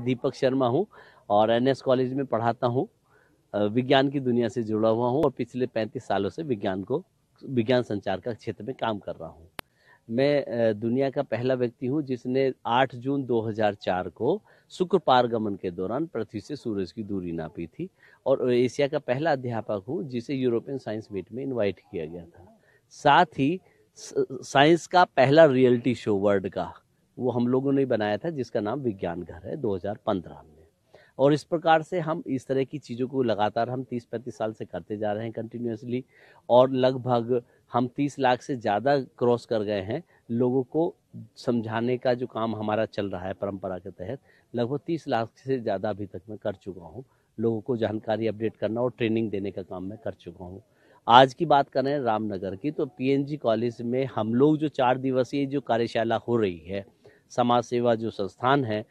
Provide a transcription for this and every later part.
दीपक शर्मा हूँ और NS college में पढ़ाता हूँ विज्ञान की दुनिया से जुड़ा हुआ हूँ और पिछले 35 सालों से विज्ञान को विज्ञान संचार का क्षेत्र में काम कर रहा हूँ मैं दुनिया का पहला व्यक्ति हूँ जिसने 8 जून 2004 को शुक्र पारगमन के दौरान पृथ्वी से सूरज की दूरी नापी थी और एशिया का पहला अध्यापक हूँ जिसे यूरोपियन साइंस मीट में इनवाइट किया गया था साथ ही साइंस का पहला रियलिटी शो वर्ल्ड का वो हम लोगों ने बनाया था जिसका नाम विज्ञान घर है 2015 में और इस प्रकार से हम इस तरह की चीज़ों को लगातार हम 30-35 साल से करते जा रहे हैं कंटिन्यूसली और लगभग हम 30 लाख से ज़्यादा क्रॉस कर गए हैं लोगों को समझाने का जो काम हमारा चल रहा है परंपरा के तहत लगभग 30 लाख से ज़्यादा अभी तक मैं कर चुका हूँ लोगों को जानकारी अपडेट करना और ट्रेनिंग देने का काम मैं कर चुका हूँ आज की बात करें रामनगर की तो पीएनजी कॉलेज में हम लोग जो चार दिवसीय जो कार्यशाला हो रही है समाज सेवा जो संस्थान है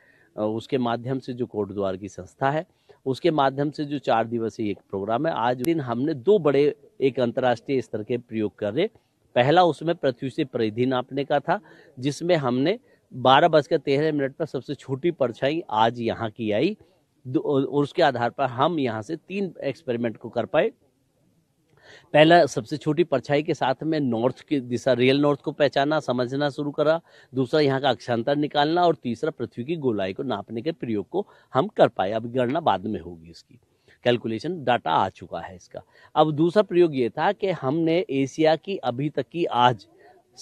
उसके माध्यम से जो कोटद्वार की संस्था है उसके माध्यम से जो चार दिवसीय एक प्रोग्राम है आज दिन हमने दो बड़े एक अंतर्राष्ट्रीय स्तर के प्रयोग करे पहला उसमें पृथ्वी से परिधि नापने का था जिसमें हमने बारह बजकर तेरह मिनट पर सबसे छोटी परछाई आज यहाँ की आई और उसके आधार पर हम यहाँ से तीन एक्सपेरिमेंट को कर पाए पहला सबसे छोटी परछाई के साथ में नॉर्थ की दिशा रियल नॉर्थ को पहचाना समझना शुरू करा दूसरा यहाँ का अक्षांतर निकालना और तीसरा पृथ्वी की गोलाई को नापने के प्रयोग को हम कर पाए अब गणना बाद में होगी इसकी कैलकुलेशन डाटा आ चुका है इसका अब दूसरा प्रयोग ये था कि हमने एशिया की अभी तक की आज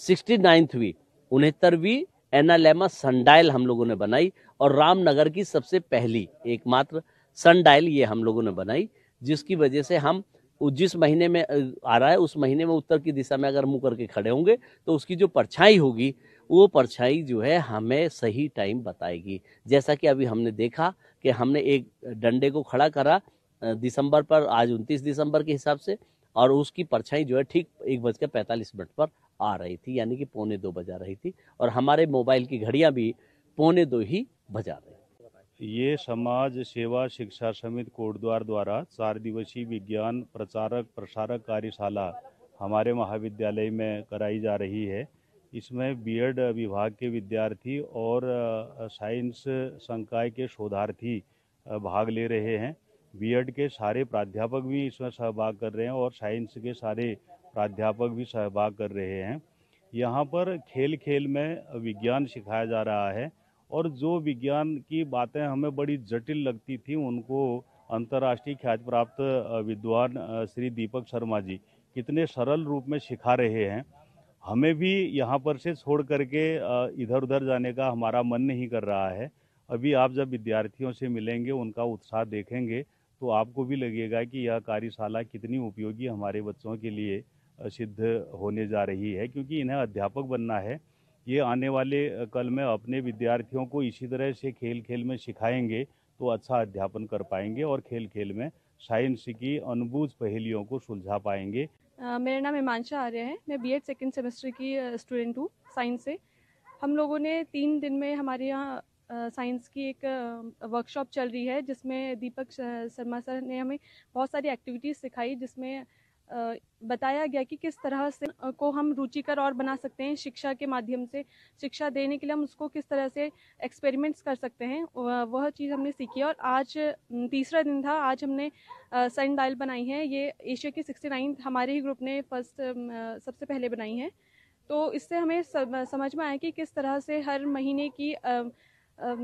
सिक्सटी नाइन्थवीं उनहत्तरवीं एनालेमा सनडाइल हम लोगों ने बनाई और रामनगर की सबसे पहली एकमात्र सनडाइल ये हम लोगों ने बनाई जिसकी वजह से हम जिस महीने में आ रहा है उस महीने में उत्तर की दिशा में अगर मुंह करके खड़े होंगे तो उसकी जो परछाई होगी वो परछाई जो है हमें सही टाइम बताएगी जैसा कि अभी हमने देखा कि हमने एक डंडे को खड़ा करा दिसंबर पर आज उनतीस दिसंबर के हिसाब से और उसकी परछाई जो है ठीक एक बजकर पैंतालीस मिनट पर आ रही थी यानी कि पौने दो बजा रही थी और हमारे मोबाइल की घड़ियाँ भी पौने दो ही बजा रही ये समाज सेवा शिक्षा समिति कोटद्वार द्वारा चार दिवसीय विज्ञान प्रचारक प्रसारक कार्यशाला हमारे महाविद्यालय में कराई जा रही है इसमें बीएड विभाग के विद्यार्थी और साइंस संकाय के शोधार्थी भाग ले रहे हैं बीएड के सारे प्राध्यापक भी इसमें सहभाग कर रहे हैं और साइंस के सारे प्राध्यापक भी सहभाग कर रहे हैं यहाँ पर खेल खेल में विज्ञान सिखाया जा रहा है और जो विज्ञान की बातें हमें बड़ी जटिल लगती थी उनको अंतर्राष्ट्रीय ख्याति प्राप्त विद्वान श्री दीपक शर्मा जी कितने सरल रूप में सिखा रहे हैं हमें भी यहाँ पर से छोड़ करके इधर उधर जाने का हमारा मन नहीं कर रहा है अभी आप जब विद्यार्थियों से मिलेंगे उनका उत्साह देखेंगे तो आपको भी लगेगा कि यह कार्यशाला कितनी उपयोगी हमारे बच्चों के लिए सिद्ध होने जा रही है क्योंकि इन्हें अध्यापक बनना है ये आने वाले कल में अपने विद्यार्थियों को इसी तरह से खेल खेल में सिखाएंगे तो अच्छा अध्यापन कर पाएंगे और खेल खेल में साइंस की अनबूझ पहेलियों को सुलझा पाएंगे मेरा नाम हिमांशा आर्य है मैं बी एड सेकेंड सेमेस्टर की स्टूडेंट हूँ साइंस से हम लोगों ने तीन दिन में हमारे यहाँ साइंस की एक वर्कशॉप चल रही है जिसमें दीपक शर्मा सर ने हमें बहुत सारी एक्टिविटीज़ सिखाई जिसमें बताया गया कि किस तरह से को हम रुचिकर और बना सकते हैं शिक्षा के माध्यम से शिक्षा देने के लिए हम उसको किस तरह से एक्सपेरिमेंट्स कर सकते हैं वह चीज़ हमने सीखी और आज तीसरा दिन था आज हमने सन डायल बनाई है ये एशिया की सिक्सटी नाइन हमारे ही ग्रुप ने फर्स्ट सबसे पहले बनाई है तो इससे हमें समझ में आया कि किस तरह से हर महीने की आ, आ,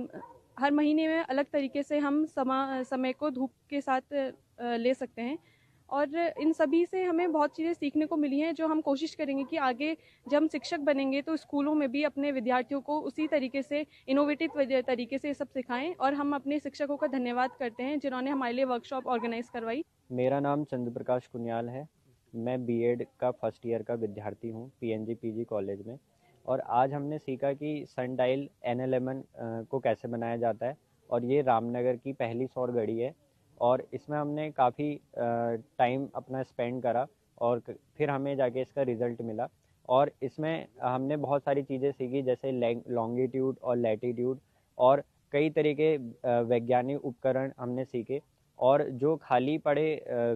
हर महीने में अलग तरीके से हम समा समय को धूप के साथ ले सकते हैं और इन सभी से हमें बहुत चीज़ें सीखने को मिली हैं जो हम कोशिश करेंगे कि आगे जब हम शिक्षक बनेंगे तो स्कूलों में भी अपने विद्यार्थियों को उसी तरीके से इनोवेटिव तरीके से सब सिखाएं और हम अपने शिक्षकों का धन्यवाद करते हैं जिन्होंने हमारे लिए वर्कशॉप ऑर्गेनाइज करवाई मेरा नाम चंद्र प्रकाश कुनियाल है मैं बी का फर्स्ट ईयर का विद्यार्थी हूँ पी पीजी कॉलेज में और आज हमने सीखा कि सन एन को कैसे बनाया जाता है और ये रामनगर की पहली सौर घड़ी है और इसमें हमने काफ़ी टाइम अपना स्पेंड करा और फिर हमें जाके इसका रिज़ल्ट मिला और इसमें हमने बहुत सारी चीज़ें सीखी जैसे लॉन्गिट्यूड और लैटीट्यूड और कई तरह के वैज्ञानिक उपकरण हमने सीखे और जो खाली पड़े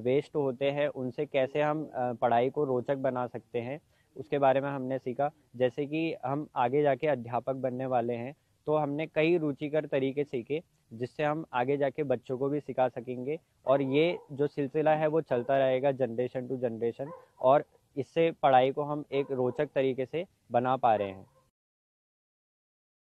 वेस्ट होते हैं उनसे कैसे हम पढ़ाई को रोचक बना सकते हैं उसके बारे में हमने सीखा जैसे कि हम आगे जाके अध्यापक बनने वाले हैं तो हमने कई रुचिकर तरीके सीखे जिससे हम आगे जाके बच्चों को भी सिखा सकेंगे और ये जो सिलसिला है वो चलता रहेगा जनरेशन टू जनरेशन और इससे पढ़ाई को हम एक रोचक तरीके से बना पा रहे हैं